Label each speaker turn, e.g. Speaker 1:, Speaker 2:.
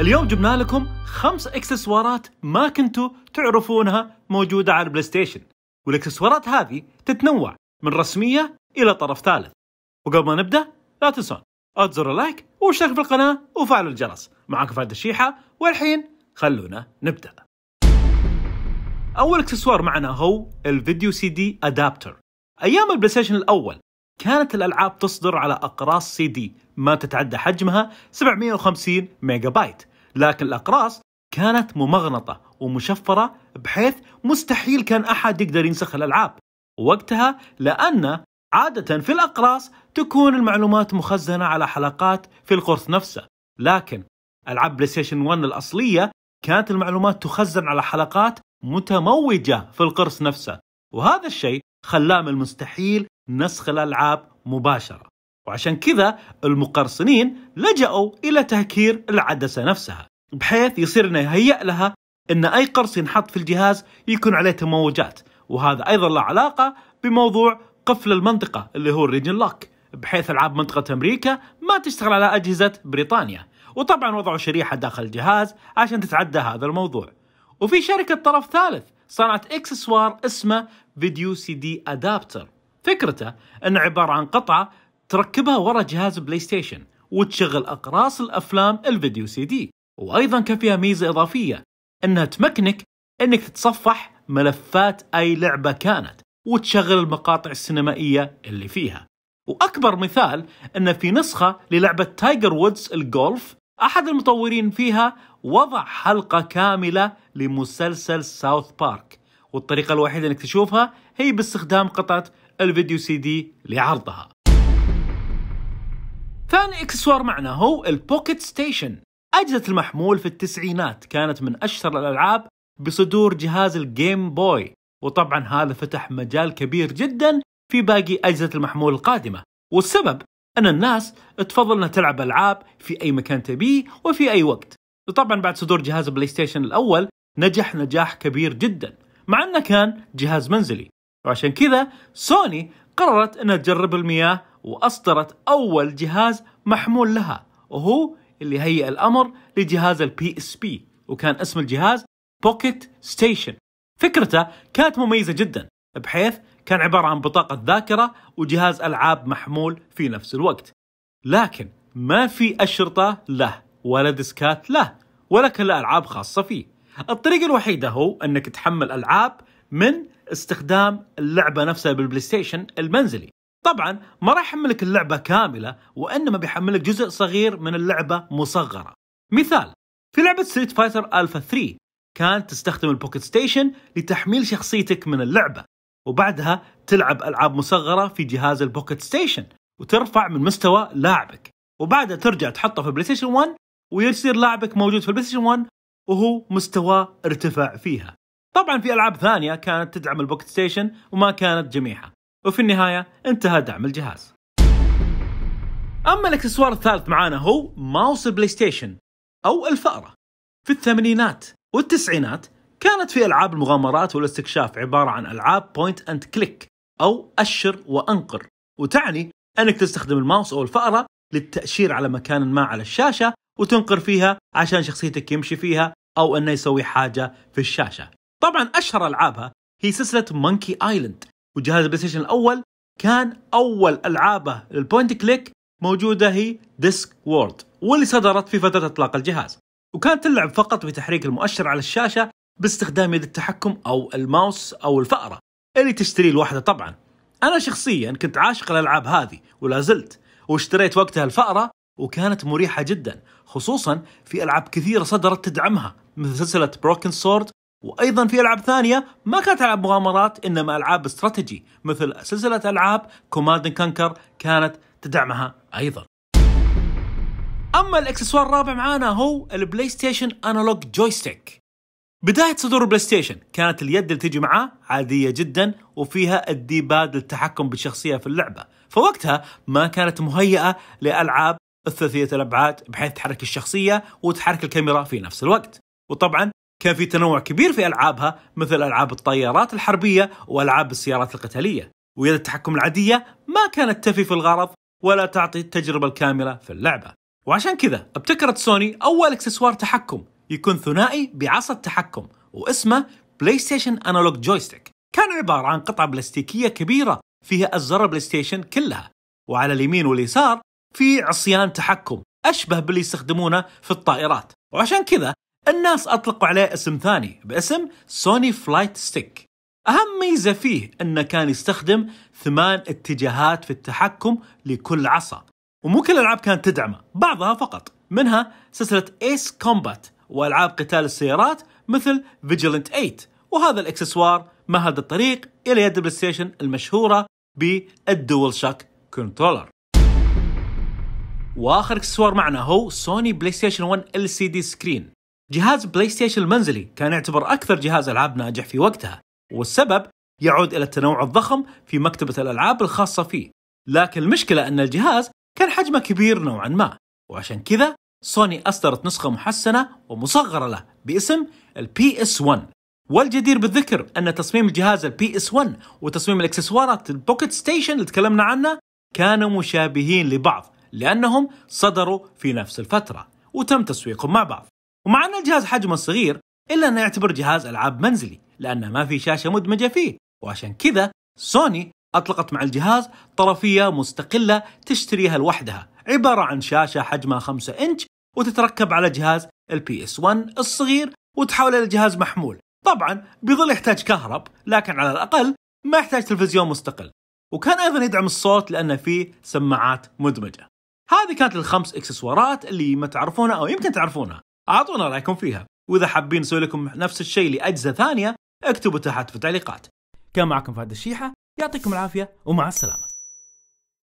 Speaker 1: اليوم جبنا لكم خمس اكسسوارات ما كنتوا تعرفونها موجودة على البلاي ستيشن والاكسسوارات هذه تتنوع من رسمية إلى طرف ثالث وقبل ما نبدأ لا تنسون تزروا لايك واشتركوا في القناة وفعلوا الجرس معاكم فهد الشيحة والحين خلونا نبدأ أول اكسسوار معنا هو الفيديو سي دي أدابتر أيام البلاي ستيشن الأول كانت الألعاب تصدر على أقراص سي دي ما تتعدى حجمها 750 ميجا بايت لكن الأقراص كانت ممغنطة ومشفرة بحيث مستحيل كان أحد يقدر ينسخ الألعاب وقتها لأن عادة في الأقراص تكون المعلومات مخزنة على حلقات في القرص نفسه لكن ألعاب بلايستيشن 1 الأصلية كانت المعلومات تخزن على حلقات متموجة في القرص نفسه وهذا الشيء خلاه من المستحيل نسخ الألعاب مباشرة وعشان كذا المقرصنين لجأوا إلى تهكير العدسة نفسها بحيث يصير يهيأ لها أن أي قرص ينحط في الجهاز يكون عليه تموجات وهذا أيضا له علاقة بموضوع قفل المنطقة اللي هو الريجن لوك بحيث ألعاب منطقة أمريكا ما تشتغل على أجهزة بريطانيا وطبعا وضعوا شريحة داخل الجهاز عشان تتعدى هذا الموضوع وفي شركة طرف ثالث صنعت اكسسوار اسمه فيديو سي دي ادابتر فكرته انه عبارة عن قطعة تركبها ورا جهاز بلاي ستيشن وتشغل أقراص الأفلام الفيديو سي دي وأيضا كان فيها ميزة إضافية أنها تمكنك أنك تتصفح ملفات أي لعبة كانت وتشغل المقاطع السينمائية اللي فيها وأكبر مثال أن في نسخة للعبة تايجر وودز الجولف أحد المطورين فيها وضع حلقة كاملة لمسلسل ساوث بارك والطريقة الوحيدة أنك تشوفها هي باستخدام قطعة الفيديو سي دي لعرضها كان اكسسوار معنا هو البوكيت ستيشن أجهزة المحمول في التسعينات كانت من أشهر الألعاب بصدور جهاز الجيم بوي وطبعا هذا فتح مجال كبير جدا في باقي أجهزة المحمول القادمة والسبب أن الناس تفضل أنها تلعب ألعاب في أي مكان تبيه وفي أي وقت وطبعا بعد صدور جهاز بلاي ستيشن الأول نجح نجاح كبير جدا مع أنه كان جهاز منزلي وعشان كذا سوني قررت أنها تجرب المياه وأصدرت أول جهاز محمول لها وهو اللي هيئ الأمر لجهاز البي اس بي وكان اسم الجهاز بوكيت ستيشن فكرته كانت مميزة جدا بحيث كان عبارة عن بطاقة ذاكرة وجهاز ألعاب محمول في نفس الوقت لكن ما في أشرطة له ولا ديسكات له ولا كل ألعاب خاصة فيه الطريقة الوحيدة هو أنك تحمل ألعاب من استخدام اللعبة نفسها بالبلاي ستيشن المنزلي طبعا ما راح يحملك اللعبة كاملة وإنما بيحملك جزء صغير من اللعبة مصغرة مثال في لعبة ستريت فايتر ألفا 3 كانت تستخدم البوكيت ستيشن لتحميل شخصيتك من اللعبة وبعدها تلعب ألعاب مصغرة في جهاز البوكيت ستيشن وترفع من مستوى لاعبك وبعدها ترجع تحطه في البلاي ستيشن 1 ويصير لاعبك موجود في البلاي ستيشن 1 وهو مستواه ارتفع فيها طبعا في العاب ثانيه كانت تدعم البوكت ستيشن وما كانت جميعها وفي النهاية انتهى دعم الجهاز أما الاكسسوار الثالث معانا هو ماوس البلاي ستيشن أو الفأرة في الثمانينات والتسعينات كانت في ألعاب المغامرات والاستكشاف عبارة عن ألعاب بوينت أند كليك أو أشر وأنقر وتعني أنك تستخدم الماوس أو الفأرة للتأشير على مكان ما على الشاشة وتنقر فيها عشان شخصيتك يمشي فيها أو أنه يسوي حاجة في الشاشة طبعا أشهر ألعابها هي سلسلة مونكي آيلاند وجهاز البلاي ستيشن الاول كان اول العابه للبوينت كليك موجوده هي ديسك وورد واللي صدرت في فتره اطلاق الجهاز وكانت تلعب فقط بتحريك المؤشر على الشاشه باستخدام يد التحكم او الماوس او الفاره اللي تشتريه الواحدة طبعا انا شخصيا كنت عاشق الالعاب هذه ولا زلت واشتريت وقتها الفاره وكانت مريحه جدا خصوصا في العاب كثيره صدرت تدعمها مثل سلسله بروكن سورد وايضا في العاب ثانيه ما كانت العاب مغامرات انما العاب استراتيجي مثل سلسله العاب كوماند كانكر كانت تدعمها ايضا اما الاكسسوار الرابع معانا هو البلاي ستيشن انالوج جويستيك بداية صدور البلاي ستيشن كانت اليد اللي تجي معاه عادية جدا وفيها الدي باد للتحكم بالشخصية في اللعبة فوقتها ما كانت مهيئة لألعاب الثلاثية الأبعاد بحيث تحرك الشخصية وتحرك الكاميرا في نفس الوقت وطبعا كان في تنوع كبير في ألعابها مثل ألعاب الطيارات الحربية وألعاب السيارات القتالية ويد التحكم العادية ما كانت تفي في الغرض ولا تعطي التجربة الكاملة في اللعبة وعشان كذا ابتكرت سوني أول اكسسوار تحكم يكون ثنائي بعصا التحكم واسمه بلاي ستيشن أنالوج جويستيك كان عبارة عن قطعة بلاستيكية كبيرة فيها أزرار بلاي ستيشن كلها وعلى اليمين واليسار في عصيان تحكم أشبه باللي يستخدمونه في الطائرات وعشان كذا الناس أطلقوا عليه اسم ثاني باسم سوني فلايت ستيك أهم ميزة فيه أنه كان يستخدم ثمان اتجاهات في التحكم لكل عصا ومو كل الألعاب كانت تدعمه بعضها فقط منها سلسلة ايس كومبات وألعاب قتال السيارات مثل فيجيلنت 8 وهذا الإكسسوار مهد الطريق إلى يد البلاي ستيشن المشهورة بالدول شاك كنترولر واخر اكسسوار معنا هو سوني بلاي ستيشن 1 ال سي دي سكرين جهاز بلاي ستيشن المنزلي كان يعتبر أكثر جهاز ألعاب ناجح في وقتها والسبب يعود إلى التنوع الضخم في مكتبة الألعاب الخاصة فيه لكن المشكلة أن الجهاز كان حجمه كبير نوعا ما وعشان كذا سوني أصدرت نسخة محسنة ومصغرة له باسم البي اس 1 والجدير بالذكر أن تصميم الجهاز البي اس 1 وتصميم الإكسسوارات البوكت ستيشن اللي تكلمنا عنه كانوا مشابهين لبعض لأنهم صدروا في نفس الفترة وتم تسويقهم مع بعض ومع أن الجهاز حجمه صغير إلا أنه يعتبر جهاز ألعاب منزلي لأنه ما في شاشة مدمجة فيه وعشان كذا سوني أطلقت مع الجهاز طرفية مستقلة تشتريها لوحدها عبارة عن شاشة حجمها 5 إنش وتتركب على جهاز البي اس 1 الصغير وتحوله جهاز محمول طبعا بيظل يحتاج كهرب لكن على الأقل ما يحتاج تلفزيون مستقل وكان أيضا يدعم الصوت لأنه فيه سماعات مدمجة هذه كانت الخمس اكسسوارات اللي ما تعرفونها أو يمكن تعرفونها اعطونا رايكم فيها واذا حابين نسوي لكم نفس الشيء لاجزاء ثانيه اكتبوا تحت في التعليقات كان معكم فهد الشيحه يعطيكم العافيه ومع السلامه